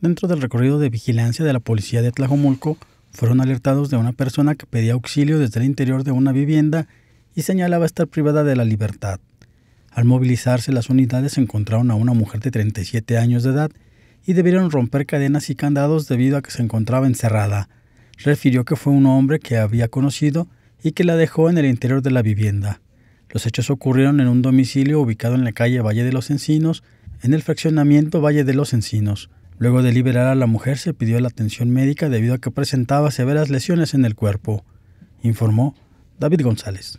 dentro del recorrido de vigilancia de la policía de Tlajomulco, fueron alertados de una persona que pedía auxilio desde el interior de una vivienda y señalaba estar privada de la libertad. Al movilizarse, las unidades encontraron a una mujer de 37 años de edad y debieron romper cadenas y candados debido a que se encontraba encerrada. Refirió que fue un hombre que había conocido y que la dejó en el interior de la vivienda. Los hechos ocurrieron en un domicilio ubicado en la calle Valle de los Encinos, en el fraccionamiento Valle de los Encinos. Luego de liberar a la mujer se pidió la atención médica debido a que presentaba severas lesiones en el cuerpo, informó David González.